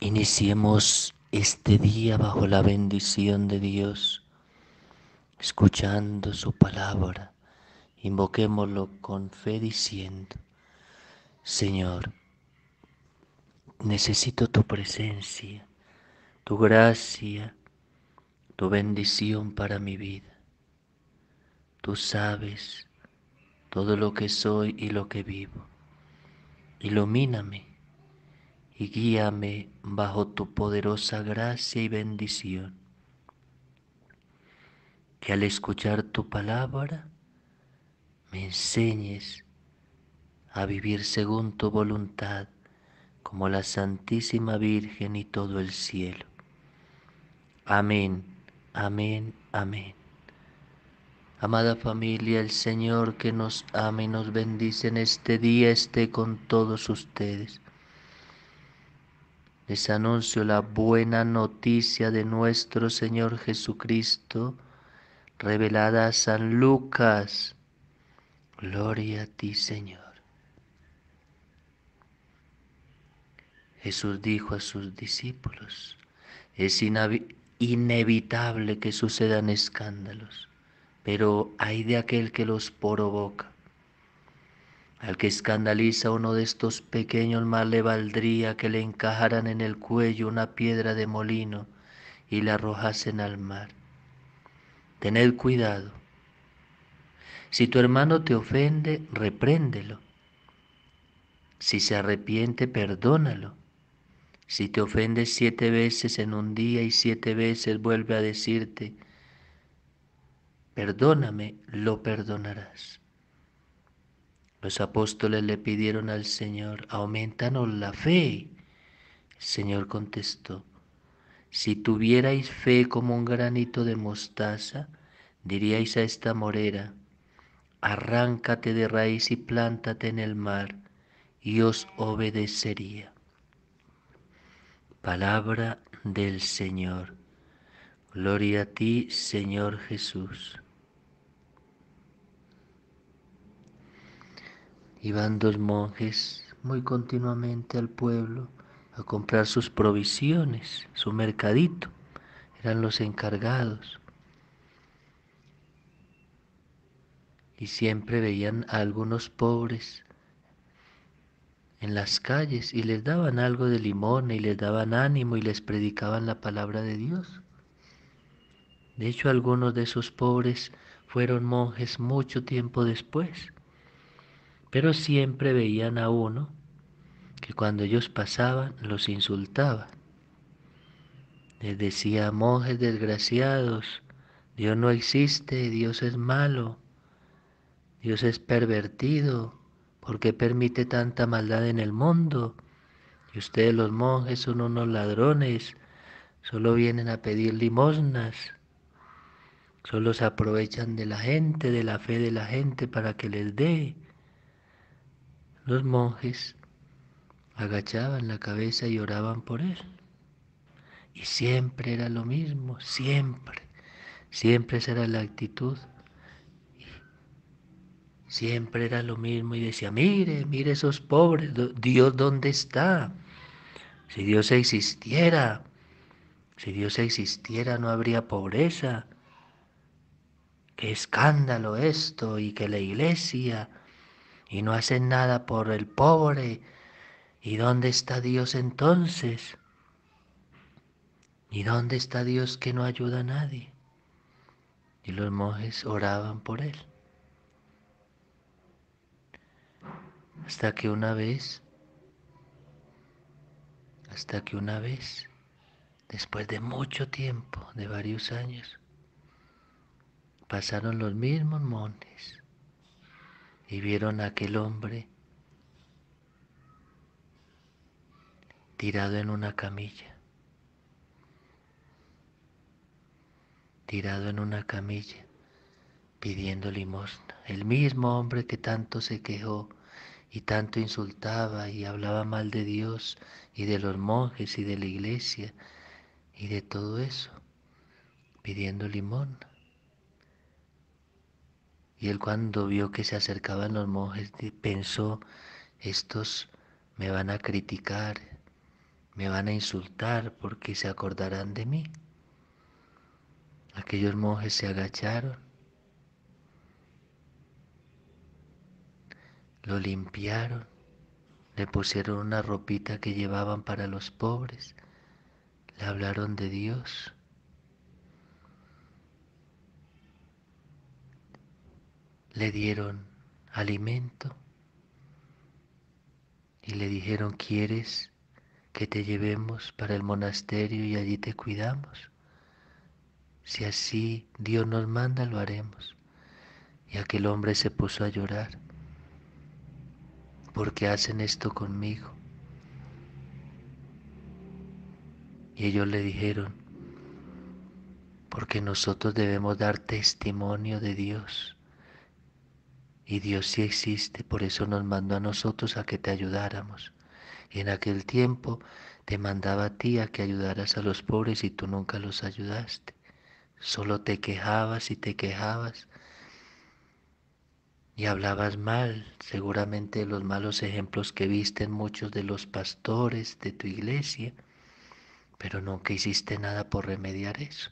Iniciemos este día bajo la bendición de Dios, escuchando su palabra. Invoquémoslo con fe diciendo, Señor, necesito tu presencia, tu gracia, tu bendición para mi vida. Tú sabes todo lo que soy y lo que vivo. Ilumíname y guíame bajo tu poderosa gracia y bendición. Que al escuchar tu palabra me enseñes a vivir según tu voluntad, como la Santísima Virgen y todo el cielo. Amén, amén, amén. Amada familia, el Señor que nos ama y nos bendice en este día esté con todos ustedes les anuncio la buena noticia de nuestro Señor Jesucristo, revelada a San Lucas. Gloria a ti, Señor. Jesús dijo a sus discípulos, es inevitable que sucedan escándalos, pero hay de aquel que los provoca. Al que escandaliza uno de estos pequeños más le valdría que le encajaran en el cuello una piedra de molino y la arrojasen al mar. Tened cuidado. Si tu hermano te ofende, repréndelo. Si se arrepiente, perdónalo. Si te ofendes siete veces en un día y siete veces vuelve a decirte, perdóname, lo perdonarás. Los apóstoles le pidieron al Señor, aumentanos la fe. El Señor contestó, si tuvierais fe como un granito de mostaza, diríais a esta morera, arráncate de raíz y plántate en el mar, y os obedecería. Palabra del Señor. Gloria a ti, Señor Jesús. Iban dos monjes muy continuamente al pueblo a comprar sus provisiones, su mercadito. Eran los encargados. Y siempre veían a algunos pobres en las calles y les daban algo de limón y les daban ánimo y les predicaban la palabra de Dios. De hecho, algunos de esos pobres fueron monjes mucho tiempo después. Pero siempre veían a uno que cuando ellos pasaban los insultaba. Les decía, monjes desgraciados, Dios no existe, Dios es malo, Dios es pervertido, ¿por qué permite tanta maldad en el mundo? Y ustedes los monjes son unos ladrones, solo vienen a pedir limosnas, solo se aprovechan de la gente, de la fe de la gente para que les dé los monjes agachaban la cabeza y oraban por él. Y siempre era lo mismo, siempre, siempre esa era la actitud. siempre era lo mismo y decía, mire, mire esos pobres, Dios dónde está. Si Dios existiera, si Dios existiera no habría pobreza. Qué escándalo esto y que la iglesia y no hacen nada por el pobre. ¿Y dónde está Dios entonces? ¿Y dónde está Dios que no ayuda a nadie? Y los monjes oraban por él. Hasta que una vez, hasta que una vez, después de mucho tiempo, de varios años, pasaron los mismos montes y vieron a aquel hombre tirado en una camilla, tirado en una camilla, pidiendo limosna. El mismo hombre que tanto se quejó y tanto insultaba y hablaba mal de Dios y de los monjes y de la iglesia y de todo eso, pidiendo limosna. Y él cuando vio que se acercaban los monjes pensó, estos me van a criticar, me van a insultar porque se acordarán de mí. Aquellos monjes se agacharon, lo limpiaron, le pusieron una ropita que llevaban para los pobres, le hablaron de Dios le dieron alimento y le dijeron, ¿quieres que te llevemos para el monasterio y allí te cuidamos? Si así Dios nos manda, lo haremos. Y aquel hombre se puso a llorar, porque hacen esto conmigo. Y ellos le dijeron, porque nosotros debemos dar testimonio de Dios y Dios sí existe, por eso nos mandó a nosotros a que te ayudáramos. Y en aquel tiempo te mandaba a ti a que ayudaras a los pobres y tú nunca los ayudaste. Solo te quejabas y te quejabas y hablabas mal, seguramente los malos ejemplos que viste en muchos de los pastores de tu iglesia, pero nunca hiciste nada por remediar eso.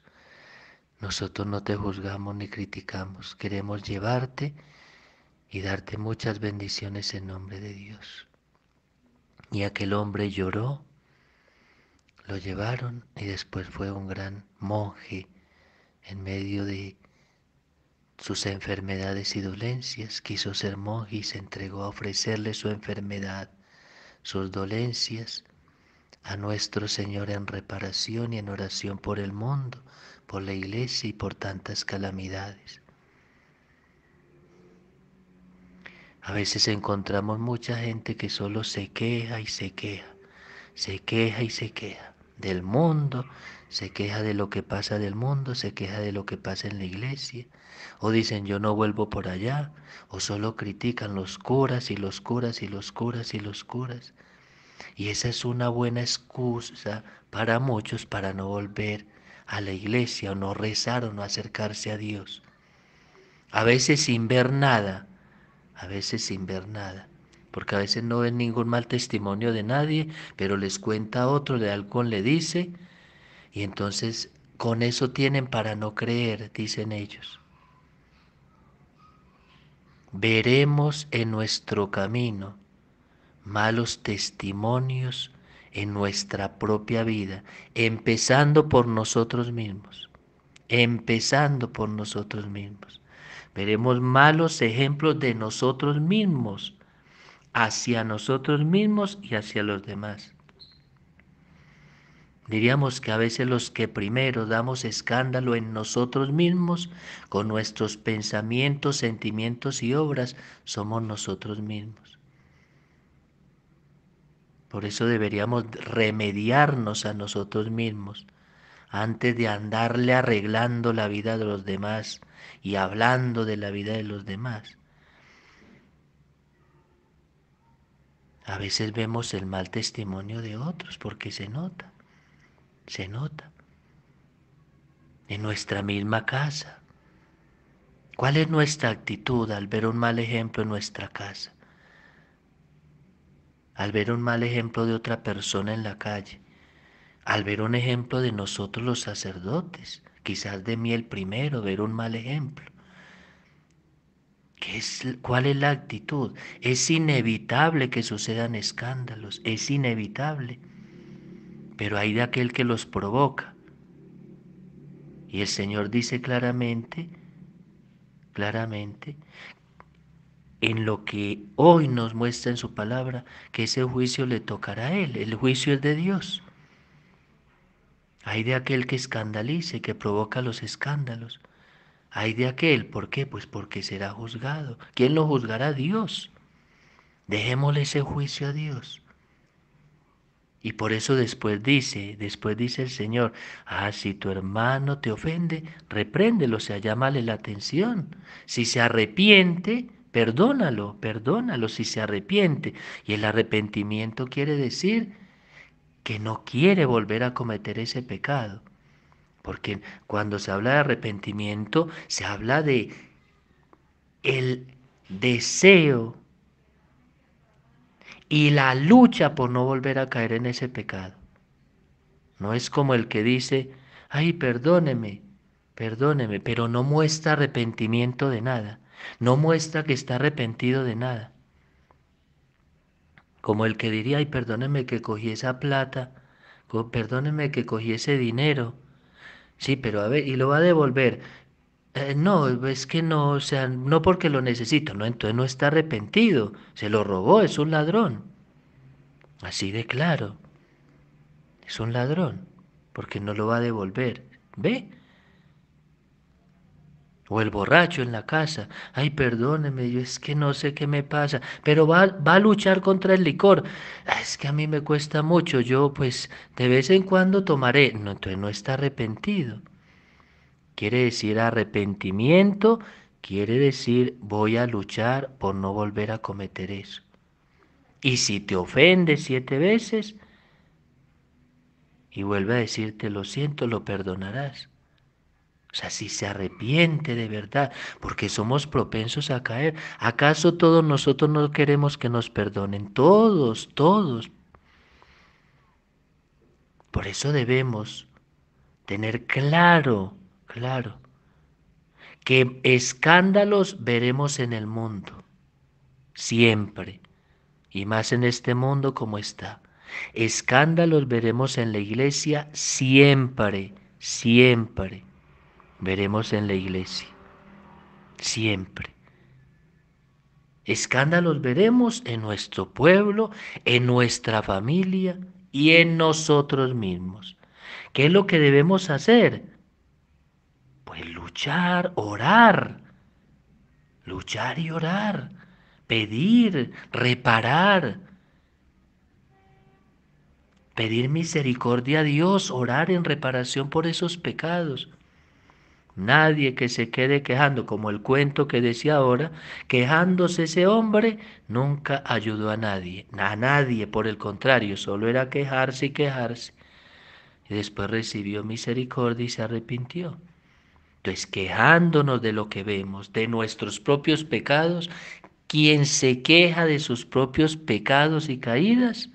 Nosotros no te juzgamos ni criticamos, queremos llevarte y darte muchas bendiciones en nombre de Dios. Y aquel hombre lloró, lo llevaron y después fue un gran monje en medio de sus enfermedades y dolencias, quiso ser monje y se entregó a ofrecerle su enfermedad, sus dolencias a nuestro Señor en reparación y en oración por el mundo, por la iglesia y por tantas calamidades. A veces encontramos mucha gente que solo se queja y se queja, se queja y se queja del mundo, se queja de lo que pasa del mundo, se queja de lo que pasa en la iglesia, o dicen yo no vuelvo por allá, o solo critican los curas y los curas y los curas y los curas. Y esa es una buena excusa para muchos para no volver a la iglesia o no rezar o no acercarse a Dios. A veces sin ver nada, a veces sin ver nada, porque a veces no ven ningún mal testimonio de nadie, pero les cuenta otro, de algún le dice, y entonces con eso tienen para no creer, dicen ellos. Veremos en nuestro camino malos testimonios en nuestra propia vida, empezando por nosotros mismos, empezando por nosotros mismos. Veremos malos ejemplos de nosotros mismos, hacia nosotros mismos y hacia los demás. Diríamos que a veces los que primero damos escándalo en nosotros mismos, con nuestros pensamientos, sentimientos y obras, somos nosotros mismos. Por eso deberíamos remediarnos a nosotros mismos antes de andarle arreglando la vida de los demás y hablando de la vida de los demás. A veces vemos el mal testimonio de otros porque se nota, se nota. En nuestra misma casa. ¿Cuál es nuestra actitud al ver un mal ejemplo en nuestra casa? Al ver un mal ejemplo de otra persona en la calle al ver un ejemplo de nosotros los sacerdotes, quizás de mí el primero, ver un mal ejemplo. es, ¿Cuál es la actitud? Es inevitable que sucedan escándalos, es inevitable, pero hay de aquel que los provoca. Y el Señor dice claramente, claramente, en lo que hoy nos muestra en su palabra, que ese juicio le tocará a Él, el juicio es de Dios. Hay de aquel que escandalice, que provoca los escándalos. Hay de aquel, ¿por qué? Pues porque será juzgado. ¿Quién lo juzgará? Dios. Dejémosle ese juicio a Dios. Y por eso después dice, después dice el Señor, ah, si tu hermano te ofende, repréndelo, o sea, llámale la atención. Si se arrepiente, perdónalo, perdónalo si se arrepiente. Y el arrepentimiento quiere decir que no quiere volver a cometer ese pecado. Porque cuando se habla de arrepentimiento, se habla de el deseo y la lucha por no volver a caer en ese pecado. No es como el que dice, ay, perdóneme, perdóneme, pero no muestra arrepentimiento de nada, no muestra que está arrepentido de nada como el que diría, ay, perdóneme que cogí esa plata, perdóneme que cogí ese dinero. Sí, pero a ver, y lo va a devolver. Eh, no, es que no, o sea, no porque lo necesito, no, entonces no está arrepentido, se lo robó, es un ladrón. Así de claro, es un ladrón, porque no lo va a devolver. ¿Ve? O el borracho en la casa, ay, perdóneme, yo es que no sé qué me pasa, pero va, va a luchar contra el licor. Ah, es que a mí me cuesta mucho, yo pues de vez en cuando tomaré. No, entonces no está arrepentido. Quiere decir arrepentimiento, quiere decir voy a luchar por no volver a cometer eso. Y si te ofende siete veces y vuelve a decirte lo siento, lo perdonarás. O sea, si se arrepiente de verdad, porque somos propensos a caer. ¿Acaso todos nosotros no queremos que nos perdonen? Todos, todos. Por eso debemos tener claro, claro, que escándalos veremos en el mundo, siempre, y más en este mundo como está. Escándalos veremos en la iglesia siempre, siempre veremos en la iglesia. Siempre. Escándalos veremos en nuestro pueblo, en nuestra familia y en nosotros mismos. ¿Qué es lo que debemos hacer? Pues luchar, orar. Luchar y orar. Pedir, reparar. Pedir misericordia a Dios, orar en reparación por esos pecados. Nadie que se quede quejando, como el cuento que decía ahora, quejándose ese hombre, nunca ayudó a nadie, a nadie, por el contrario, solo era quejarse y quejarse. Y después recibió misericordia y se arrepintió. Entonces, quejándonos de lo que vemos, de nuestros propios pecados, quien se queja de sus propios pecados y caídas,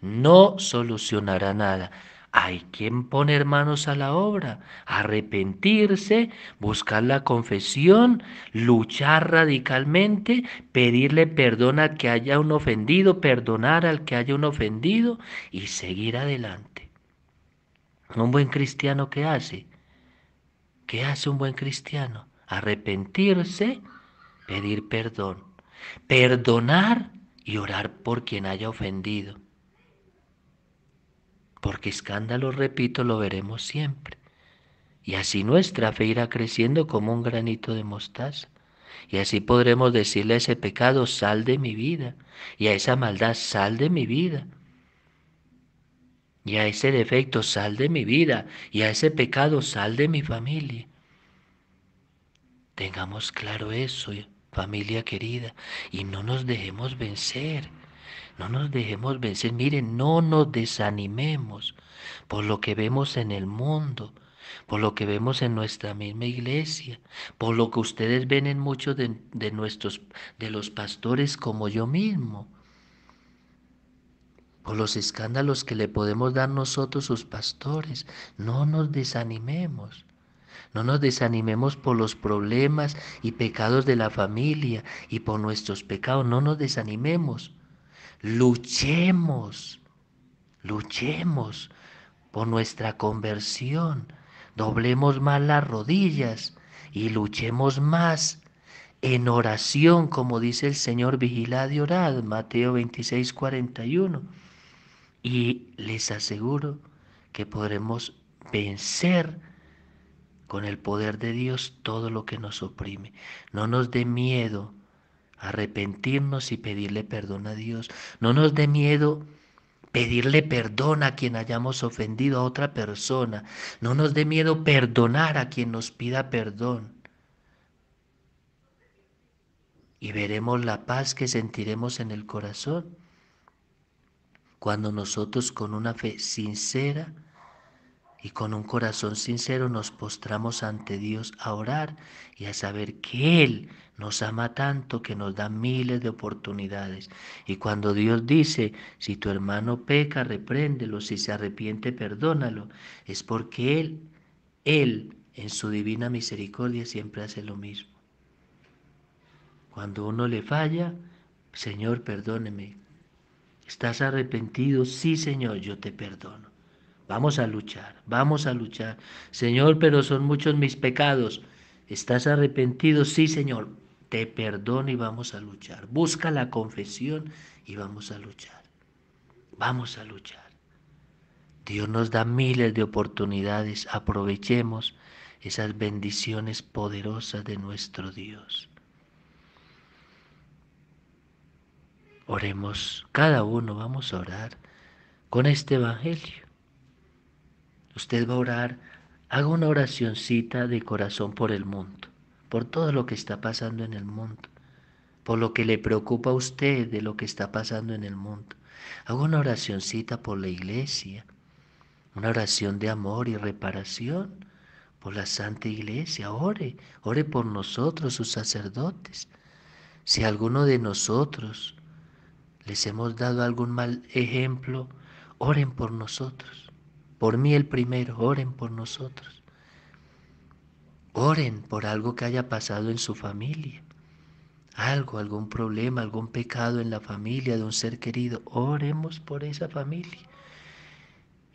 no solucionará nada hay quien poner manos a la obra, arrepentirse, buscar la confesión, luchar radicalmente, pedirle perdón al que haya un ofendido, perdonar al que haya un ofendido y seguir adelante. Un buen cristiano qué hace, ¿qué hace un buen cristiano? Arrepentirse, pedir perdón, perdonar y orar por quien haya ofendido porque escándalo, repito, lo veremos siempre. Y así nuestra fe irá creciendo como un granito de mostaza. Y así podremos decirle a ese pecado, sal de mi vida. Y a esa maldad, sal de mi vida. Y a ese defecto, sal de mi vida. Y a ese pecado, sal de mi familia. Tengamos claro eso, familia querida, y no nos dejemos vencer. No nos dejemos vencer, miren, no nos desanimemos por lo que vemos en el mundo, por lo que vemos en nuestra misma iglesia, por lo que ustedes ven en muchos de, nuestros, de los pastores como yo mismo, por los escándalos que le podemos dar nosotros sus pastores. No nos desanimemos. No nos desanimemos por los problemas y pecados de la familia y por nuestros pecados. No nos desanimemos luchemos, luchemos por nuestra conversión, doblemos más las rodillas y luchemos más en oración, como dice el Señor, vigilad y orad, Mateo 26, 41. Y les aseguro que podremos vencer con el poder de Dios todo lo que nos oprime. No nos dé miedo arrepentirnos y pedirle perdón a Dios. No nos dé miedo pedirle perdón a quien hayamos ofendido a otra persona. No nos dé miedo perdonar a quien nos pida perdón. Y veremos la paz que sentiremos en el corazón cuando nosotros con una fe sincera y con un corazón sincero nos postramos ante Dios a orar y a saber que Él nos ama tanto que nos da miles de oportunidades. Y cuando Dios dice, si tu hermano peca, repréndelo, si se arrepiente, perdónalo, es porque Él, Él en su divina misericordia siempre hace lo mismo. Cuando uno le falla, Señor, perdóneme. ¿Estás arrepentido? Sí, Señor, yo te perdono. Vamos a luchar, vamos a luchar. Señor, pero son muchos mis pecados. ¿Estás arrepentido? Sí, Señor. Te perdono y vamos a luchar. Busca la confesión y vamos a luchar. Vamos a luchar. Dios nos da miles de oportunidades. Aprovechemos esas bendiciones poderosas de nuestro Dios. Oremos, cada uno vamos a orar con este Evangelio usted va a orar, haga una oracioncita de corazón por el mundo, por todo lo que está pasando en el mundo, por lo que le preocupa a usted de lo que está pasando en el mundo. Haga una oracioncita por la iglesia, una oración de amor y reparación por la Santa Iglesia. Ore, ore por nosotros, sus sacerdotes. Si a alguno de nosotros les hemos dado algún mal ejemplo, oren por nosotros por mí el primero, oren por nosotros. Oren por algo que haya pasado en su familia. Algo, algún problema, algún pecado en la familia de un ser querido. Oremos por esa familia.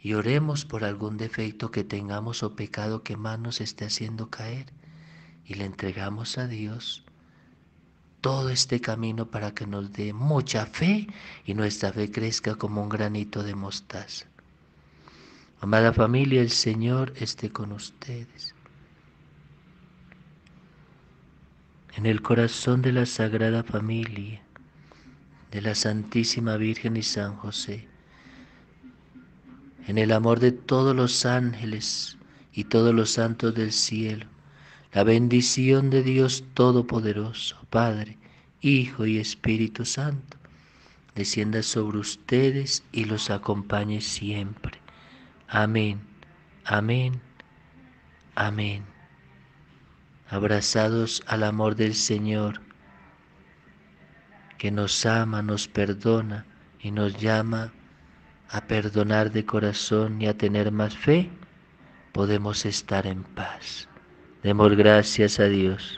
Y oremos por algún defecto que tengamos o pecado que más nos esté haciendo caer. Y le entregamos a Dios todo este camino para que nos dé mucha fe y nuestra fe crezca como un granito de mostaza. Amada familia, el Señor esté con ustedes. En el corazón de la Sagrada Familia, de la Santísima Virgen y San José, en el amor de todos los ángeles y todos los santos del cielo, la bendición de Dios Todopoderoso, Padre, Hijo y Espíritu Santo, descienda sobre ustedes y los acompañe siempre. Amén, amén, amén. Abrazados al amor del Señor, que nos ama, nos perdona y nos llama a perdonar de corazón y a tener más fe, podemos estar en paz. Demos gracias a Dios.